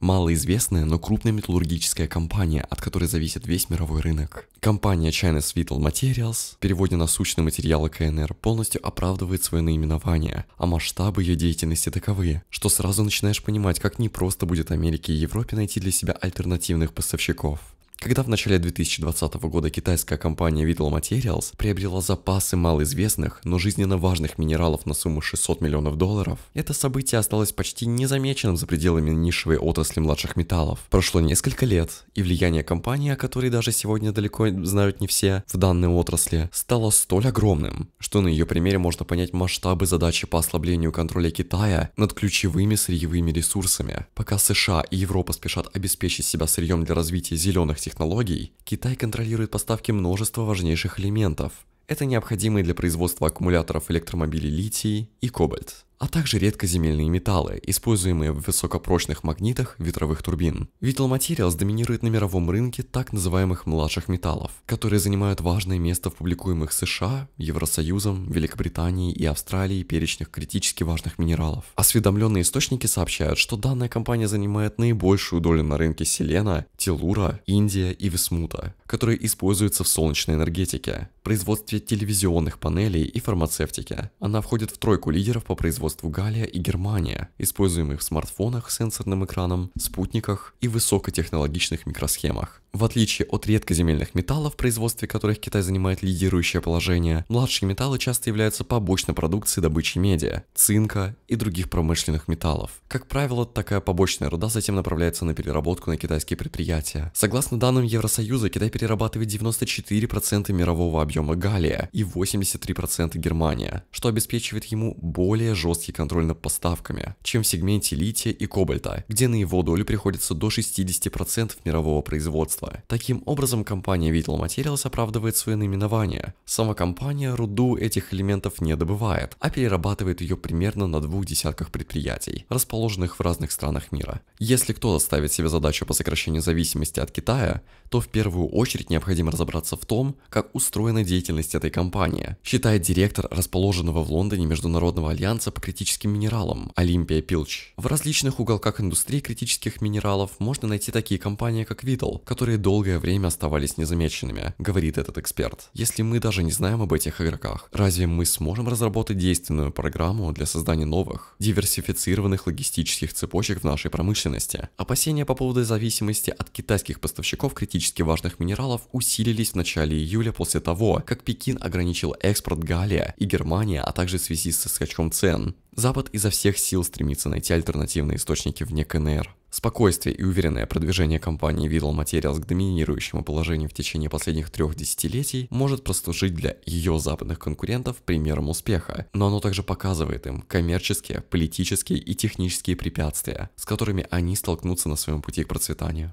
Малоизвестная, но крупная металлургическая компания, от которой зависит весь мировой рынок. Компания China Sweetal Materials, в переводе на сущные материалы КНР, полностью оправдывает свое наименование, а масштабы ее деятельности таковы, что сразу начинаешь понимать, как непросто будет Америке и Европе найти для себя альтернативных поставщиков. Когда в начале 2020 года китайская компания Vital Materials приобрела запасы малоизвестных, но жизненно важных минералов на сумму 600 миллионов долларов, это событие осталось почти незамеченным за пределами нишевой отрасли младших металлов. Прошло несколько лет, и влияние компании, о которой даже сегодня далеко знают не все, в данной отрасли, стало столь огромным, что на ее примере можно понять масштабы задачи по ослаблению контроля Китая над ключевыми сырьевыми ресурсами. Пока США и Европа спешат обеспечить себя сырьем для развития зеленых технологий, Китай контролирует поставки множества важнейших элементов. Это необходимые для производства аккумуляторов электромобилей литий и кобальт а также редкоземельные металлы, используемые в высокопрочных магнитах ветровых турбин. Vital Materials доминирует на мировом рынке так называемых младших металлов, которые занимают важное место в публикуемых США, Евросоюзом, Великобританией и Австралией перечнях критически важных минералов. Осведомленные источники сообщают, что данная компания занимает наибольшую долю на рынке селена, телура, индия и висмута, которые используются в солнечной энергетике, производстве телевизионных панелей и фармацевтике. Она входит в тройку лидеров по производству руководству Галия и Германия, используемых в смартфонах с сенсорным экраном, спутниках и высокотехнологичных микросхемах. В отличие от редкоземельных металлов, в производстве которых Китай занимает лидирующее положение, младшие металлы часто являются побочной продукцией добычи меди, цинка и других промышленных металлов. Как правило, такая побочная руда затем направляется на переработку на китайские предприятия. Согласно данным Евросоюза, Китай перерабатывает 94% мирового объема галлия и 83% Германия, что обеспечивает ему более жесткие жесткий контроль над поставками, чем в сегменте лития и кобальта, где на его долю приходится до 60% мирового производства. Таким образом, компания Vital Materials оправдывает свое наименование. Сама компания руду этих элементов не добывает, а перерабатывает ее примерно на двух десятках предприятий, расположенных в разных странах мира. Если кто-то ставит себе задачу по сокращению зависимости от Китая, то в первую очередь необходимо разобраться в том, как устроена деятельность этой компании, считает директор расположенного в Лондоне Международного альянса по критическим минералом Олимпия Пилч. В различных уголках индустрии критических минералов можно найти такие компании, как Vittel, которые долгое время оставались незамеченными, говорит этот эксперт. Если мы даже не знаем об этих игроках, разве мы сможем разработать действенную программу для создания новых, диверсифицированных логистических цепочек в нашей промышленности? Опасения по поводу зависимости от китайских поставщиков критически важных минералов усилились в начале июля после того, как Пекин ограничил экспорт Галия и Германия, а также в связи со скачком цен. Запад изо всех сил стремится найти альтернативные источники вне КНР. Спокойствие и уверенное продвижение компании Vidal Materials к доминирующему положению в течение последних трех десятилетий может прослужить для ее западных конкурентов примером успеха, но оно также показывает им коммерческие, политические и технические препятствия, с которыми они столкнутся на своем пути к процветанию.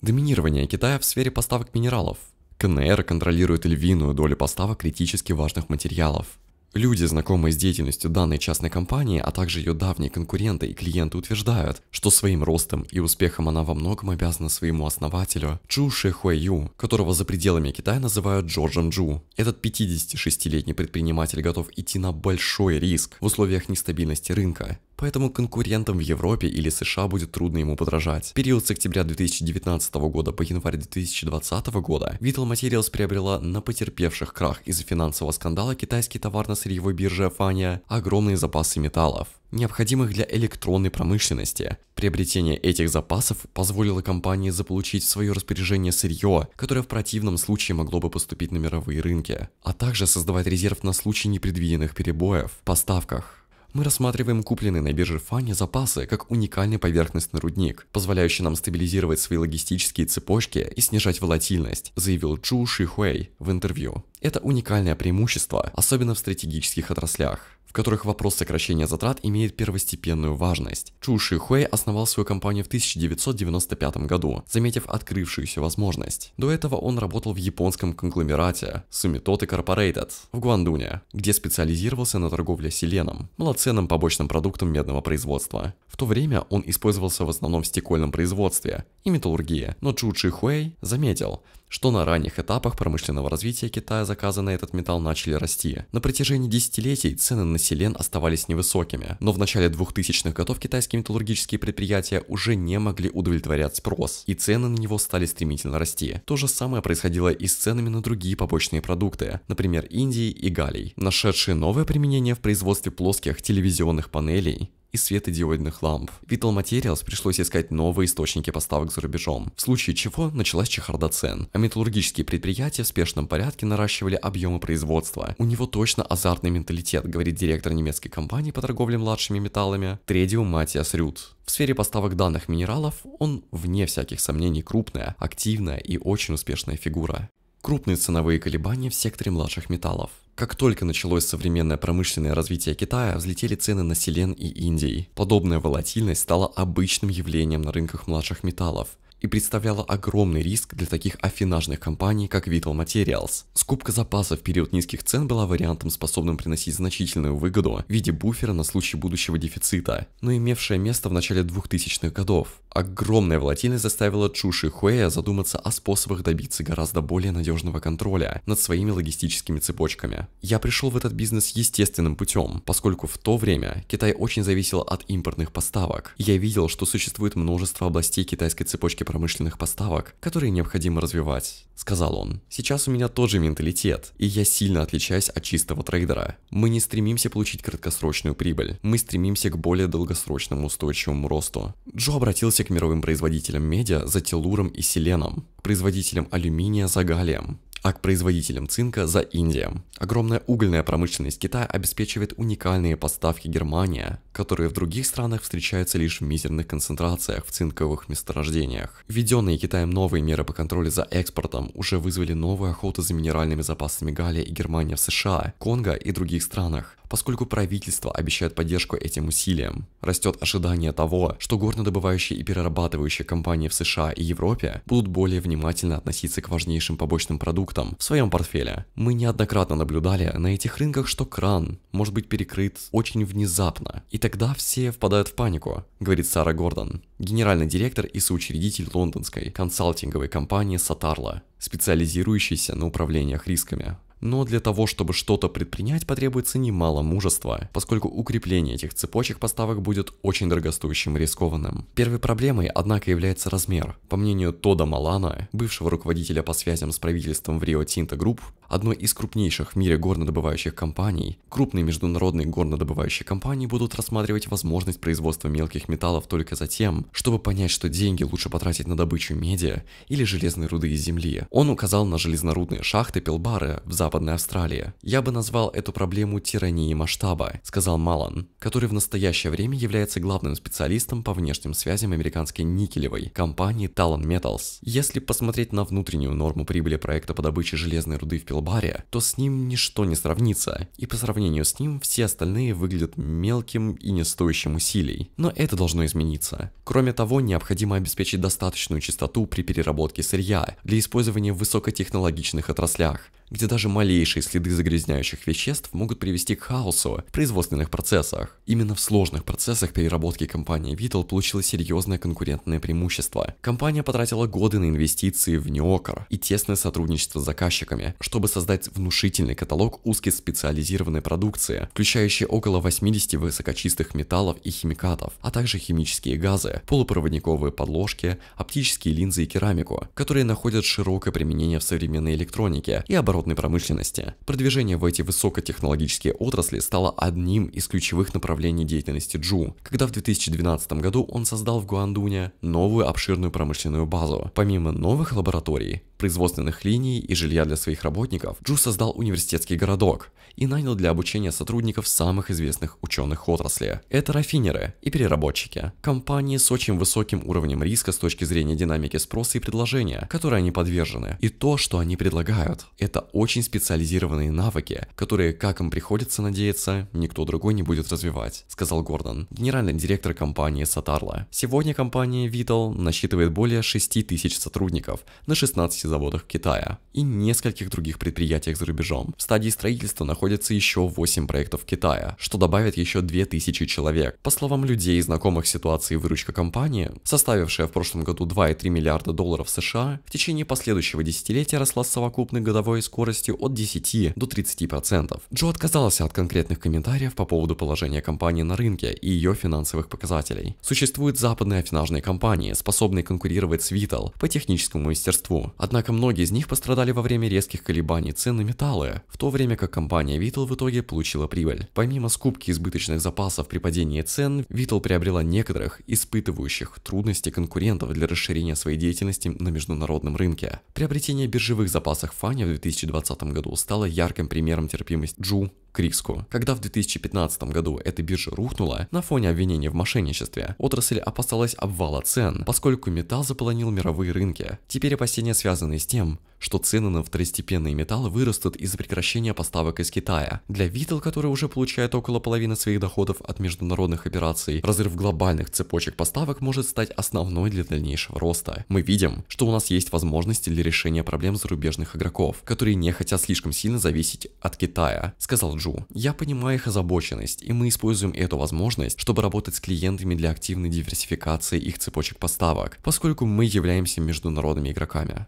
Доминирование Китая в сфере поставок минералов. КНР контролирует львиную долю поставок критически важных материалов, Люди, знакомые с деятельностью данной частной компании, а также ее давние конкуренты и клиенты утверждают, что своим ростом и успехом она во многом обязана своему основателю Чу Ши Хуэй Ю, которого за пределами Китая называют Джорджем Джу. Этот 56-летний предприниматель готов идти на большой риск в условиях нестабильности рынка поэтому конкурентам в Европе или США будет трудно ему подражать. период с октября 2019 года по январь 2020 года Vital Materials приобрела на потерпевших крах из-за финансового скандала китайский товарно сырьевой бирже Фания огромные запасы металлов необходимых для электронной промышленности. Приобретение этих запасов позволило компании заполучить в свое распоряжение сырье, которое в противном случае могло бы поступить на мировые рынки, а также создавать резерв на случай непредвиденных перебоев в поставках. Мы рассматриваем купленные на бирже Фани запасы как уникальный поверхностный рудник, позволяющий нам стабилизировать свои логистические цепочки и снижать волатильность, заявил Чу Шихуэй в интервью. Это уникальное преимущество, особенно в стратегических отраслях в которых вопрос сокращения затрат имеет первостепенную важность. Чу Ши Хуэй основал свою компанию в 1995 году, заметив открывшуюся возможность. До этого он работал в японском конгломерате Sumitote Corporated в Гуандуне, где специализировался на торговле селеном, малоценным побочным продуктом медного производства. В то время он использовался в основном в стекольном производстве и металлургии, но Чу Ши Хуэй заметил, что на ранних этапах промышленного развития Китая заказы на этот металл начали расти. На протяжении десятилетий цены на селен оставались невысокими, но в начале 2000-х годов китайские металлургические предприятия уже не могли удовлетворять спрос, и цены на него стали стремительно расти. То же самое происходило и с ценами на другие побочные продукты, например, Индии и Галлий, нашедшие новое применение в производстве плоских телевизионных панелей, и светодиодных ламп. Vital Materials пришлось искать новые источники поставок за рубежом, в случае чего началась чехарда цен, а металлургические предприятия в спешном порядке наращивали объемы производства. У него точно азартный менталитет, говорит директор немецкой компании по торговле младшими металлами Тредиум Матиас Рют. В сфере поставок данных минералов он, вне всяких сомнений, крупная, активная и очень успешная фигура крупные ценовые колебания в секторе младших металлов. Как только началось современное промышленное развитие Китая, взлетели цены на селен и Индии. Подобная волатильность стала обычным явлением на рынках младших металлов – и представляла огромный риск для таких афинажных компаний, как Vital Materials. Скупка запасов в период низких цен была вариантом, способным приносить значительную выгоду в виде буфера на случай будущего дефицита, но имевшее место в начале 2000-х годов. Огромная волатильность заставила Чуши Хуэя задуматься о способах добиться гораздо более надежного контроля над своими логистическими цепочками. Я пришел в этот бизнес естественным путем, поскольку в то время Китай очень зависел от импортных поставок. Я видел, что существует множество областей китайской цепочки промышленных поставок, которые необходимо развивать. Сказал он, сейчас у меня тот же менталитет, и я сильно отличаюсь от чистого трейдера. Мы не стремимся получить краткосрочную прибыль, мы стремимся к более долгосрочному устойчивому росту. Джо обратился к мировым производителям медиа за телуром и селеном, к производителям алюминия за галлием, а к производителям цинка за Индия. Огромная угольная промышленность Китая обеспечивает уникальные поставки Германия, которые в других странах встречаются лишь в мизерных концентрациях в цинковых месторождениях. Введенные Китаем новые меры по контролю за экспортом уже вызвали новую охоту за минеральными запасами Галлия и Германия в США, Конго и других странах поскольку правительство обещает поддержку этим усилиям. Растет ожидание того, что горнодобывающие и перерабатывающие компании в США и Европе будут более внимательно относиться к важнейшим побочным продуктам в своем портфеле. Мы неоднократно наблюдали на этих рынках, что кран может быть перекрыт очень внезапно, и тогда все впадают в панику, говорит Сара Гордон, генеральный директор и соучредитель лондонской консалтинговой компании Сатарла, специализирующейся на управлениях рисками. Но для того, чтобы что-то предпринять, потребуется немало мужества, поскольку укрепление этих цепочек поставок будет очень дорогостоящим и рискованным. Первой проблемой, однако, является размер. По мнению Тода Малана, бывшего руководителя по связям с правительством в Рио Тинто Групп, одной из крупнейших в мире горнодобывающих компаний, крупные международные горнодобывающие компании будут рассматривать возможность производства мелких металлов только за тем, чтобы понять, что деньги лучше потратить на добычу меди или железной руды из земли. Он указал на железнорудные шахты Пилбары в Западной Австралии. «Я бы назвал эту проблему тиранией масштаба», — сказал Малан, который в настоящее время является главным специалистом по внешним связям американской никелевой компании Talon Metals. Если посмотреть на внутреннюю норму прибыли проекта по добыче железной руды в Пилбаре, Барри, то с ним ничто не сравнится, и по сравнению с ним все остальные выглядят мелким и не стоящим усилий. Но это должно измениться. Кроме того, необходимо обеспечить достаточную частоту при переработке сырья для использования в высокотехнологичных отраслях, где даже малейшие следы загрязняющих веществ могут привести к хаосу в производственных процессах. Именно в сложных процессах переработки компания Vital получила серьезное конкурентное преимущество. Компания потратила годы на инвестиции в неокор и тесное сотрудничество с заказчиками, чтобы создать внушительный каталог узкоспециализированной продукции, включающий около 80 высокочистых металлов и химикатов, а также химические газы, полупроводниковые подложки, оптические линзы и керамику, которые находят широкое применение в современной электронике и оборудовании оборонно промышленности. Продвижение в эти высокотехнологические отрасли стало одним из ключевых направлений деятельности Джу, когда в 2012 году он создал в Гуандуне новую обширную промышленную базу. Помимо новых лабораторий, производственных линий и жилья для своих работников, Джу создал университетский городок и нанял для обучения сотрудников самых известных ученых отрасли. Это рафинеры и переработчики. Компании с очень высоким уровнем риска с точки зрения динамики спроса и предложения, которые они подвержены, и то, что они предлагают. Это очень специализированные навыки, которые, как им приходится надеяться, никто другой не будет развивать, сказал Гордон, генеральный директор компании Сатарла. Сегодня компания Vital насчитывает более тысяч сотрудников на 16 заводах Китая и нескольких других предприятиях за рубежом. В стадии строительства находится еще 8 проектов Китая, что добавит еще 2000 человек. По словам людей, знакомых с ситуацией выручка компании, составившая в прошлом году 2,3 миллиарда долларов США, в течение последующего десятилетия росла с совокупной годовой скоростью от 10 до 30%. Джо отказался от конкретных комментариев по поводу положения компании на рынке и ее финансовых показателей. Существуют западные финажные компании, способные конкурировать с Vital по техническому мастерству, однако Однако многие из них пострадали во время резких колебаний цен на металлы, в то время как компания Витл в итоге получила прибыль. Помимо скупки избыточных запасов при падении цен, Витл приобрела некоторых испытывающих трудности конкурентов для расширения своей деятельности на международном рынке. Приобретение биржевых запасов Фани в 2020 году стало ярким примером терпимости Джу к риску. Когда в 2015 году эта биржа рухнула, на фоне обвинений в мошенничестве, отрасль опасалась обвала цен, поскольку металл заполонил мировые рынки. Теперь опасения связаны с тем, что цены на второстепенные металлы вырастут из-за прекращения поставок из Китая. Для Витал, который уже получает около половины своих доходов от международных операций, разрыв глобальных цепочек поставок может стать основной для дальнейшего роста. Мы видим, что у нас есть возможности для решения проблем зарубежных игроков, которые не хотят слишком сильно зависеть от Китая, сказал Джу. Я понимаю их озабоченность, и мы используем эту возможность, чтобы работать с клиентами для активной диверсификации их цепочек поставок, поскольку мы являемся международными игроками.